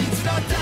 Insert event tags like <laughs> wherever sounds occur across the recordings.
It's not that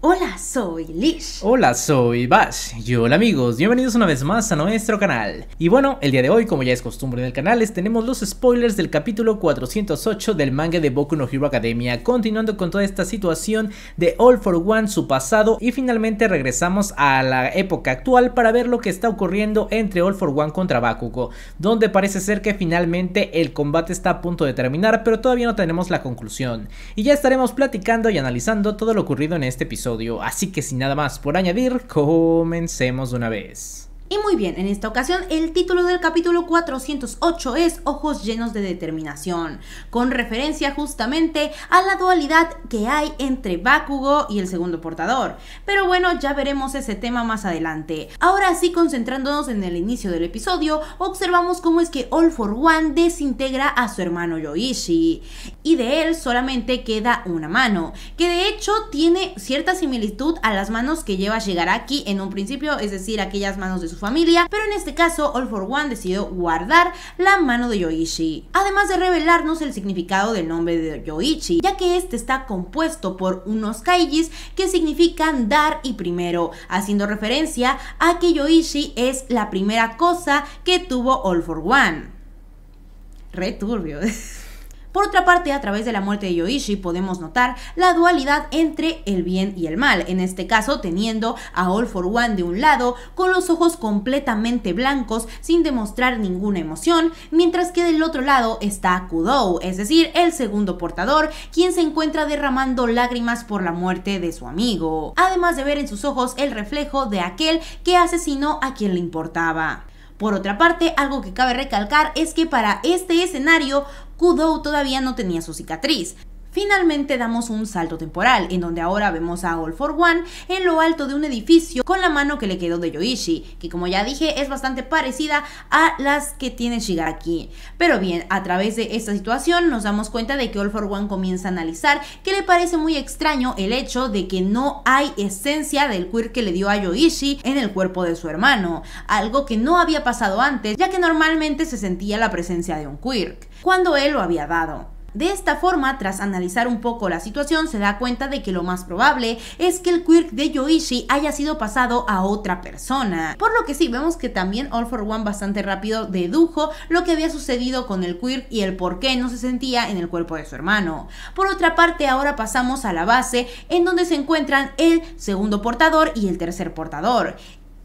Hola, soy Lish. Hola, soy Bash. Y hola amigos, bienvenidos una vez más a nuestro canal. Y bueno, el día de hoy, como ya es costumbre en el canal, les tenemos los spoilers del capítulo 408 del manga de Boku no Hero Academia, continuando con toda esta situación de All for One, su pasado, y finalmente regresamos a la época actual para ver lo que está ocurriendo entre All for One contra Bakugo, donde parece ser que finalmente el combate está a punto de terminar, pero todavía no tenemos la conclusión. Y ya estaremos platicando y analizando todo lo ocurrido en este episodio. Así que sin nada más por añadir, comencemos de una vez. Y muy bien, en esta ocasión el título del capítulo 408 es Ojos llenos de determinación, con referencia justamente a la dualidad que hay entre Bakugo y el segundo portador. Pero bueno, ya veremos ese tema más adelante. Ahora sí, concentrándonos en el inicio del episodio, observamos cómo es que All for One desintegra a su hermano Yoishi, y de él solamente queda una mano, que de hecho tiene cierta similitud a las manos que lleva Shigaraki en un principio, es decir, aquellas manos de su familia, pero en este caso All for One decidió guardar la mano de Yoichi, además de revelarnos el significado del nombre de Yoichi, ya que este está compuesto por unos kaijis que significan dar y primero, haciendo referencia a que Yoichi es la primera cosa que tuvo All for One. Returbio. <laughs> Por otra parte, a través de la muerte de Yoichi podemos notar la dualidad entre el bien y el mal, en este caso teniendo a All for One de un lado, con los ojos completamente blancos, sin demostrar ninguna emoción, mientras que del otro lado está Kudou, es decir, el segundo portador, quien se encuentra derramando lágrimas por la muerte de su amigo, además de ver en sus ojos el reflejo de aquel que asesinó a quien le importaba. Por otra parte, algo que cabe recalcar es que para este escenario, Kudou todavía no tenía su cicatriz. Finalmente damos un salto temporal, en donde ahora vemos a All for One en lo alto de un edificio con la mano que le quedó de Yoichi, que como ya dije es bastante parecida a las que tiene Shigaki. Pero bien, a través de esta situación nos damos cuenta de que All for One comienza a analizar que le parece muy extraño el hecho de que no hay esencia del quirk que le dio a Yoichi en el cuerpo de su hermano, algo que no había pasado antes, ya que normalmente se sentía la presencia de un quirk, cuando él lo había dado. De esta forma, tras analizar un poco la situación, se da cuenta de que lo más probable es que el quirk de Yoichi haya sido pasado a otra persona. Por lo que sí, vemos que también All for One bastante rápido dedujo lo que había sucedido con el quirk y el por qué no se sentía en el cuerpo de su hermano. Por otra parte, ahora pasamos a la base en donde se encuentran el segundo portador y el tercer portador.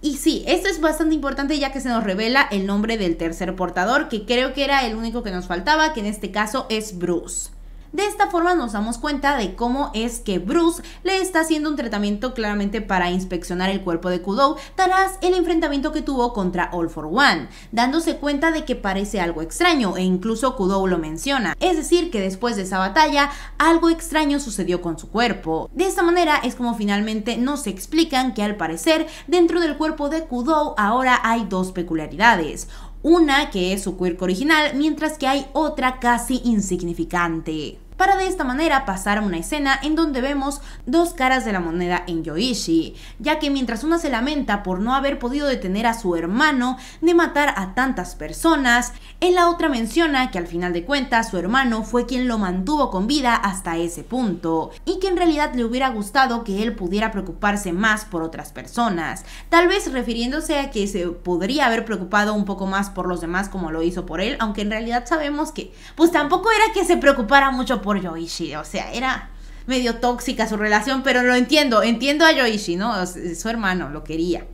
Y sí, esto es bastante importante ya que se nos revela el nombre del tercer portador, que creo que era el único que nos faltaba, que en este caso es Bruce. De esta forma nos damos cuenta de cómo es que Bruce le está haciendo un tratamiento claramente para inspeccionar el cuerpo de Kudou tras el enfrentamiento que tuvo contra All for One, dándose cuenta de que parece algo extraño e incluso Kudou lo menciona. Es decir, que después de esa batalla algo extraño sucedió con su cuerpo. De esta manera es como finalmente nos explican que al parecer dentro del cuerpo de Kudou ahora hay dos peculiaridades una que es su cuerpo original, mientras que hay otra casi insignificante para de esta manera pasar a una escena en donde vemos dos caras de la moneda en Yoichi, ya que mientras una se lamenta por no haber podido detener a su hermano de matar a tantas personas, en la otra menciona que al final de cuentas su hermano fue quien lo mantuvo con vida hasta ese punto, y que en realidad le hubiera gustado que él pudiera preocuparse más por otras personas, tal vez refiriéndose a que se podría haber preocupado un poco más por los demás como lo hizo por él, aunque en realidad sabemos que pues tampoco era que se preocupara mucho por Yoichi. O sea, era medio tóxica su relación, pero lo entiendo. Entiendo a Yoichi, ¿no? su hermano lo quería.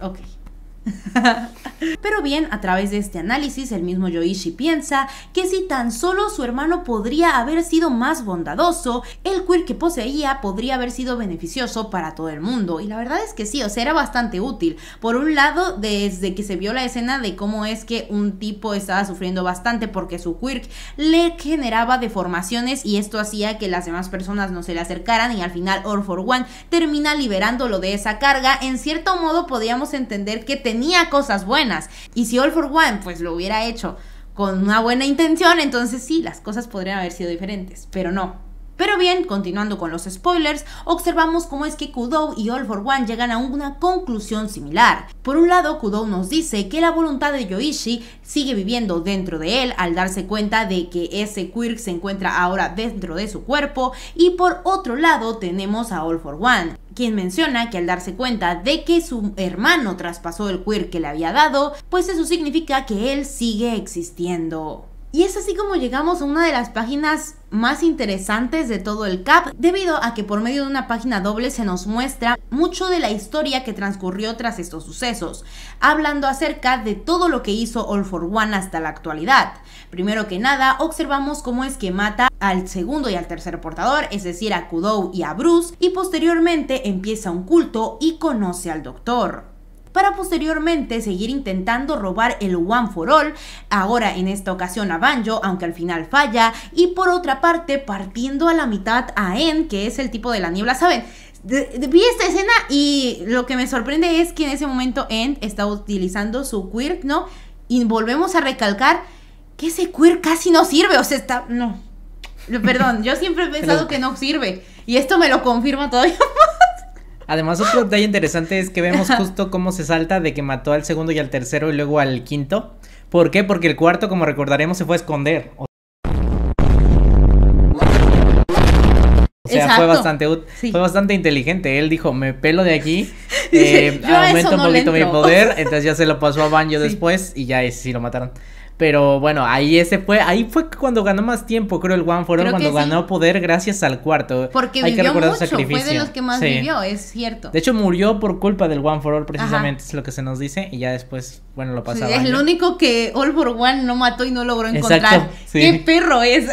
Ok. <laughs> Pero bien, a través de este análisis, el mismo Yoichi piensa que si tan solo su hermano podría haber sido más bondadoso, el Quirk que poseía podría haber sido beneficioso para todo el mundo. Y la verdad es que sí, o sea, era bastante útil. Por un lado, desde que se vio la escena de cómo es que un tipo estaba sufriendo bastante porque su quirk le generaba deformaciones y esto hacía que las demás personas no se le acercaran y al final All for One termina liberándolo de esa carga, en cierto modo podíamos entender que te tenía cosas buenas. Y si All for One pues lo hubiera hecho con una buena intención, entonces sí, las cosas podrían haber sido diferentes, pero no, pero bien, continuando con los spoilers, observamos cómo es que Kudou y All for One llegan a una conclusión similar. Por un lado, Kudou nos dice que la voluntad de Yoichi sigue viviendo dentro de él al darse cuenta de que ese quirk se encuentra ahora dentro de su cuerpo y por otro lado tenemos a All for One, quien menciona que al darse cuenta de que su hermano traspasó el quirk que le había dado, pues eso significa que él sigue existiendo. Y es así como llegamos a una de las páginas más interesantes de todo el CAP, debido a que por medio de una página doble se nos muestra mucho de la historia que transcurrió tras estos sucesos, hablando acerca de todo lo que hizo All for One hasta la actualidad. Primero que nada, observamos cómo es que mata al segundo y al tercer portador, es decir, a Kudou y a Bruce, y posteriormente empieza un culto y conoce al doctor para posteriormente seguir intentando robar el One for All, ahora en esta ocasión a Banjo, aunque al final falla, y por otra parte partiendo a la mitad a En, que es el tipo de la niebla, ¿saben? vi esta escena y lo que me sorprende es que en ese momento End está utilizando su quirk, ¿no? Y volvemos a recalcar que ese quirk casi no sirve, o sea, está... No, perdón, yo siempre he <laughs> pensado que no sirve y esto me lo confirma todavía <laughs> Además, otro detalle interesante es que vemos justo cómo se salta de que mató al segundo y al tercero y luego al quinto. ¿Por qué? Porque el cuarto, como recordaremos, se fue a esconder. O sea, fue bastante, fue bastante inteligente. Él dijo, me pelo de aquí, <laughs> eh, aumento un poquito mi poder, <laughs> entonces ya se lo pasó a Banjo después y ya sí lo mataron. Pero bueno, ahí ese fue, ahí fue cuando ganó más tiempo, creo, el One for All, cuando ganó poder gracias al cuarto. Porque Hay vivió mucho, fue de los que más vivió, es cierto. De hecho, murió por culpa del One for All, precisamente, es lo que se nos dice, y ya después, bueno, lo pasaba. es lo único que All for One no mató y no logró encontrar. ¡Qué perro es!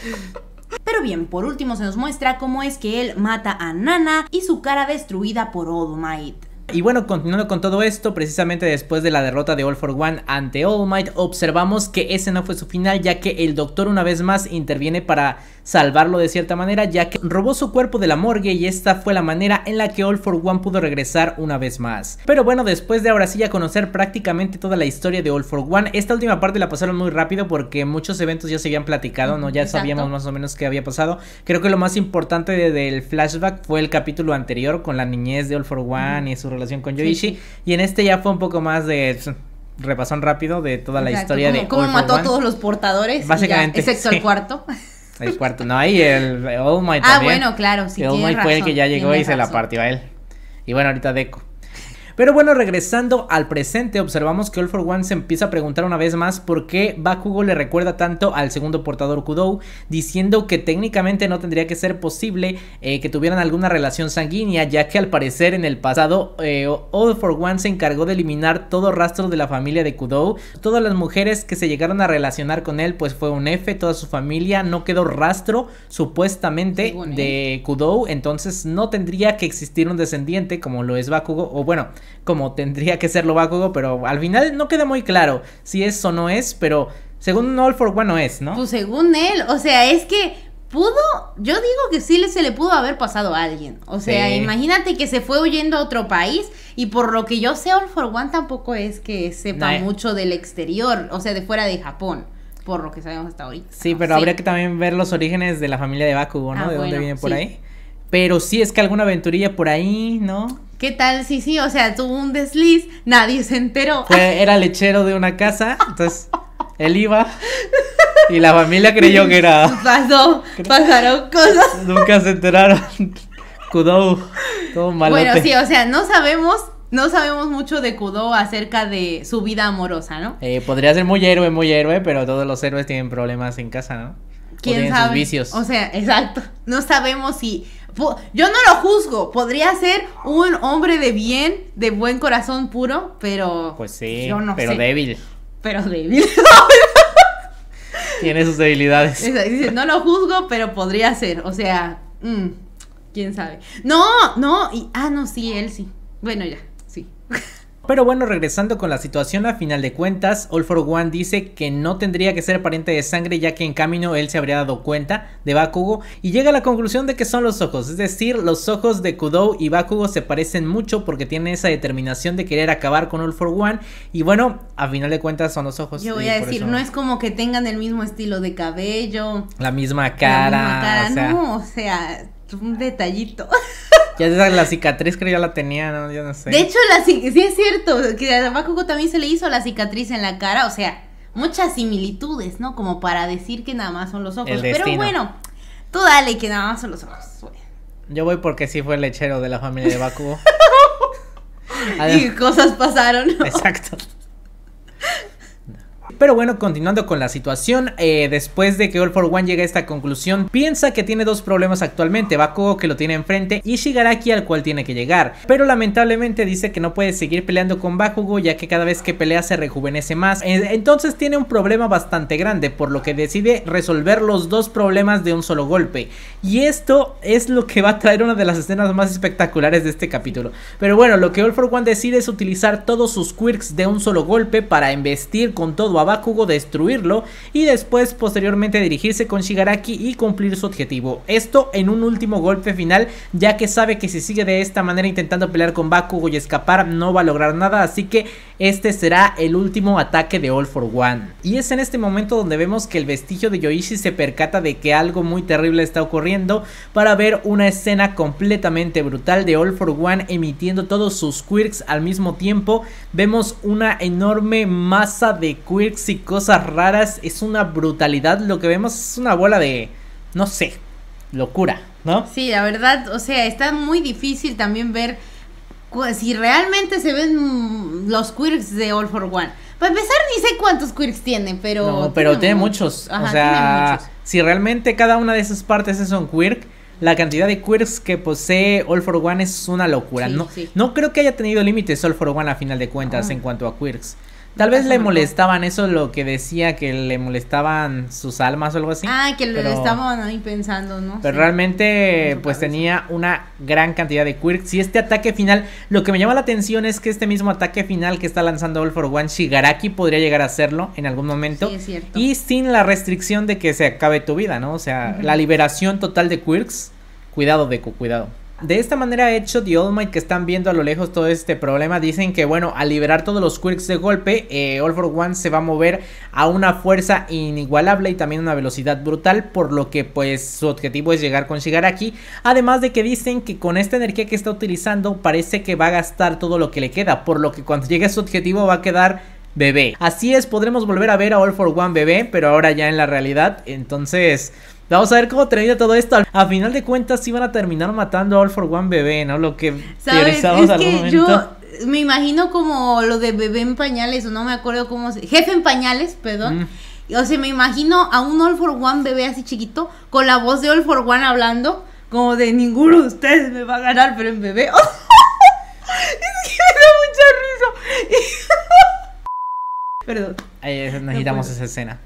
<laughs> Pero bien, por último se nos muestra cómo es que él mata a Nana y su cara destruida por All Might. Y bueno, continuando con todo esto, precisamente después de la derrota de All for One ante All Might, observamos que ese no fue su final, ya que el Doctor una vez más interviene para salvarlo de cierta manera ya que robó su cuerpo de la morgue y esta fue la manera en la que All for One pudo regresar una vez más. Pero bueno, después de ahora sí ya conocer prácticamente toda la historia de All for One, esta última parte la pasaron muy rápido porque muchos eventos ya se habían platicado, ¿no? Ya sabíamos más o menos qué había pasado. Creo que lo más importante del flashback fue el capítulo anterior con la niñez de All for One y su relación con Yoshi. Y en este ya fue un poco más de repasón rápido de toda la historia de. ¿Cómo mató a todos los portadores? Básicamente. excepto el cuarto. <laughs> El cuarto, no, ahí el, Oh ah, My también. Ah, bueno, claro, sí. El Oh My fue el que ya llegó y se la partió a él. Y bueno, ahorita Deco. Pero bueno, regresando al presente, observamos que All for One se empieza a preguntar una vez más por qué Bakugo le recuerda tanto al segundo portador Kudou, diciendo que técnicamente no tendría que ser posible eh, que tuvieran alguna relación sanguínea, ya que al parecer en el pasado eh, All for One se encargó de eliminar todo rastro de la familia de Kudou, todas las mujeres que se llegaron a relacionar con él, pues fue un F, toda su familia, no quedó rastro supuestamente de Kudou, entonces no tendría que existir un descendiente como lo es Bakugo, o bueno, como tendría que serlo Bakugo, pero al final no queda muy claro si es o no es, pero según All for One no es, ¿no? Pues según él, o sea, es que pudo, yo digo que sí se le pudo haber pasado a alguien. O sea, imagínate que se fue huyendo a otro país y por lo que yo sé, All for One tampoco es que sepa mucho del exterior, o sea, de fuera de Japón por lo que sabemos hasta hoy. Sí, pero habría que también ver los orígenes de la familia de Bakugo, ¿no? Ah, de dónde viene por ahí. Pero sí es que alguna aventurilla por ahí, ¿no? ¿Qué tal? Sí, sí, o sea, tuvo un desliz, nadie se enteró. era lechero de una casa, entonces él iba y la familia creyó que era. Pasó, pasaron cosas. Nunca se enteraron. Kudou, todo malote. Bueno, sí, o sea, no sabemos no sabemos mucho de Kudo acerca de su vida amorosa, ¿no? Eh, podría ser muy héroe, muy héroe, pero todos los héroes tienen problemas en casa, ¿no? tienen Sus vicios. O sea, exacto. No sabemos si yo no lo juzgo. Podría ser un hombre de bien, de buen corazón puro, pero. Pues sí, pero débil. Pero débil. <laughs> Tiene sus debilidades. dice, no lo juzgo, pero podría ser. O sea, mm, quién sabe. No, no. Y, ah, no, sí, él sí. Bueno, ya, sí. <laughs> Pero bueno, regresando con la situación, a final de cuentas, All for One dice que no tendría que ser pariente de sangre ya que en camino él se habría dado cuenta de Bakugo y llega a la conclusión de que son los ojos, es decir, los ojos de Kudou y Bakugo se parecen mucho porque tienen esa determinación de querer acabar con All for One y bueno, a final de cuentas son los ojos. Yo voy a decir, no es como que tengan el mismo estilo de cabello, la misma cara, la misma cara no, o sea, un detallito. <laughs> Ya la cicatriz creo que ya la tenía, ¿no? Yo no sé. De hecho, sí es cierto, que a Bakugo también se le hizo la cicatriz en la cara, o sea, muchas similitudes, ¿no? Como para decir que nada más son los ojos. Pero bueno, tú dale que nada más son los ojos. Yo voy porque sí fue el lechero de la familia de Bakugo. <laughs> y cosas pasaron. ¿no? Exacto. <laughs> Pero bueno, continuando con la situación, eh, después de que All for One llega a esta conclusión, piensa que tiene dos problemas actualmente, Bakugo que lo tiene enfrente y Shigaraki al cual tiene que llegar. Pero lamentablemente dice que no puede seguir peleando con Bakugo ya que cada vez que pelea se rejuvenece más. Entonces tiene un problema bastante grande, por lo que decide resolver los dos problemas de un solo golpe. Y esto es lo que va a traer una de las escenas más espectaculares de este capítulo. Pero bueno, lo que All for One decide es utilizar todos sus quirks de un solo golpe para embestir con todo a Bakugo, destruirlo y después posteriormente dirigirse con Shigaraki y cumplir su objetivo. Esto en un último golpe final ya que sabe que si sigue de esta manera intentando pelear con Bakugo y escapar no va a lograr nada así que este será el último ataque de All for One. Y es en este momento donde vemos que el vestigio de Yoichi se percata de que algo muy terrible está ocurriendo para ver una escena completamente brutal de All for One emitiendo todos sus quirks al mismo tiempo. Vemos una enorme masa de quirks y cosas raras. Es una brutalidad. Lo que vemos es una bola de... no sé, locura, ¿no? Sí, la verdad, o sea, está muy difícil también ver si realmente se ven los quirks de All for One. Para empezar, ni sé cuántos quirks tienen, pero. No, pero tiene, muchos. o sea, si realmente cada una de esas partes es un quirk, la cantidad de quirks que posee All for One es una locura. no, no creo que haya tenido límites All for One a final de cuentas en cuanto a quirks. Tal vez le molestaban, eso lo que decía, que le molestaban sus almas o algo así. Ah, que lo estaban ahí pensando, ¿no? Pero realmente, pues tenía una gran cantidad de quirks. Y este ataque final, lo que me llama la atención es que este mismo ataque final que está lanzando All for One, Shigaraki podría llegar a hacerlo en algún momento. Y sin la restricción de que se acabe tu vida, ¿no? O sea, la liberación total de quirks. Cuidado, de cuidado de esta manera hecho, y All Might que están viendo a lo lejos todo este problema dicen que bueno, al liberar todos los quirks de golpe, eh, All for One se va a mover a una fuerza inigualable y también a una velocidad brutal, por lo que pues su objetivo es llegar con Shigaraki, además de que dicen que con esta energía que está utilizando parece que va a gastar todo lo que le queda, por lo que cuando llegue a su objetivo va a quedar bebé. Así es, podremos volver a ver a All for One bebé, pero ahora ya en la realidad. Entonces, Vamos a ver cómo termina todo esto. A final de cuentas, van a terminar matando a All for One bebé, ¿no? Lo que ¿Sabes? Es que yo me imagino como lo de bebé en pañales, o no me acuerdo cómo se. Jefe en pañales, perdón. O sea, me imagino a un All for One bebé así chiquito, con la voz de All for One hablando, como de ninguno de ustedes me va a ganar, pero en bebé. <laughs> es que da <laughs> Perdón. Ahí necesitamos esa escena.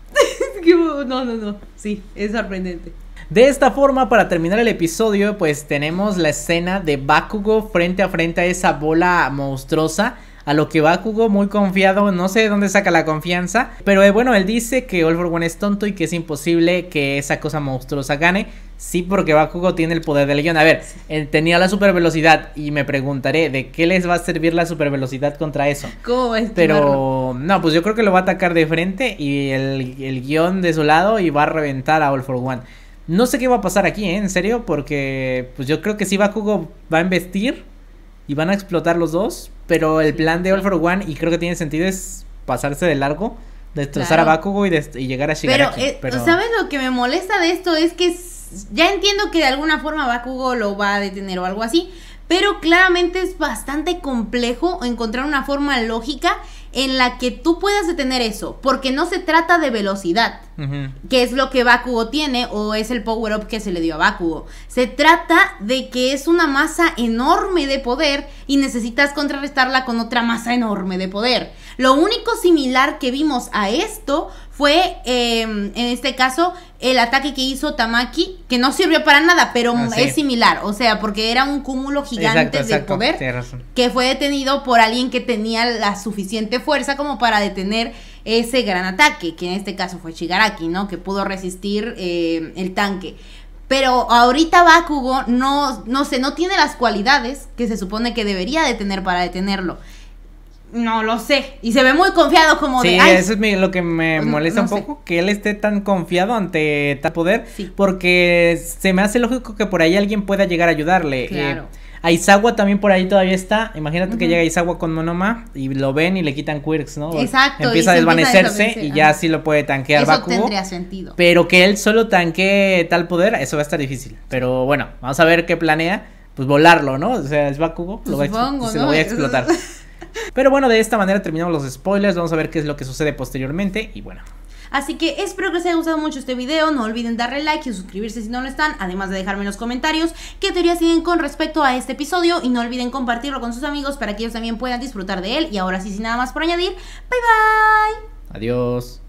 No, no, no. Sí, es sorprendente. De esta forma, para terminar el episodio, pues tenemos la escena de Bakugo frente a frente a esa bola monstruosa. A lo que Bakugo, muy confiado, no sé de dónde saca la confianza. Pero eh, bueno, él dice que All for One es tonto y que es imposible que esa cosa monstruosa gane. Sí, porque Bakugo tiene el poder del guión. A ver, eh, tenía la super velocidad y me preguntaré de qué les va a servir la super velocidad contra eso. ¿Cómo Pero no, pues yo creo que lo va a atacar de frente y el, el guión de su lado y va a reventar a All for One. No sé qué va a pasar aquí, ¿eh? En serio, porque pues yo creo que sí Bakugo va a investir y van a explotar los dos, pero el plan de All for One, y creo que tiene sentido, es pasarse de largo, destrozar a Bakugo y, llegar a Shigaraki. Eh, pero, ¿sabes lo que me molesta de esto? Es que ya entiendo que de alguna forma Bakugo lo va a detener o algo así, pero claramente es bastante complejo encontrar una forma lógica en la que tú puedas detener eso, porque no se trata de velocidad, que es lo que Bakugo tiene o es el power-up que se le dio a Bakugo. Se trata de que es una masa enorme de poder y necesitas contrarrestarla con otra masa enorme de poder. Lo único similar que vimos a esto fue, em, en este caso, el ataque que hizo Tamaki, que no sirvió para nada, pero ah, es similar, o sea, porque era un cúmulo gigante de poder que fue detenido por alguien que tenía la suficiente fuerza como para detener ese gran ataque, que en este caso fue Shigaraki, ¿no? Que pudo resistir eh, el tanque. Pero ahorita Bakugo no, no sé, no tiene las cualidades que se supone que debería de tener para detenerlo. No lo sé. Y se ve muy confiado como sí, Sí, eso es lo que me pues, molesta un poco, que él esté tan confiado ante tal poder, porque se me hace lógico que por ahí alguien pueda llegar a ayudarle. Eh, claro. Eh, Aizawa también por ahí todavía está. Imagínate que llega Aizawa con Monoma y lo ven y le quitan quirks, ¿no? Exacto. Empieza a desvanecerse y ya sí lo puede tanquear eso tendría sentido. Pero que él solo tanquee tal poder, eso va a estar difícil. Pero bueno, vamos a ver qué planea. Pues volarlo, ¿no? O sea, es Bakugo, se lo voy a explotar. <laughs> Pero bueno, de esta manera terminamos los spoilers. Vamos a ver qué es lo que sucede posteriormente. Y bueno, Así que espero que les haya gustado mucho este video. No olviden darle like y suscribirse si no lo están. Además de dejarme en los comentarios qué teorías tienen con respecto a este episodio. Y no olviden compartirlo con sus amigos para que ellos también puedan disfrutar de él. Y ahora sí, sin nada más por añadir, bye bye. Adiós.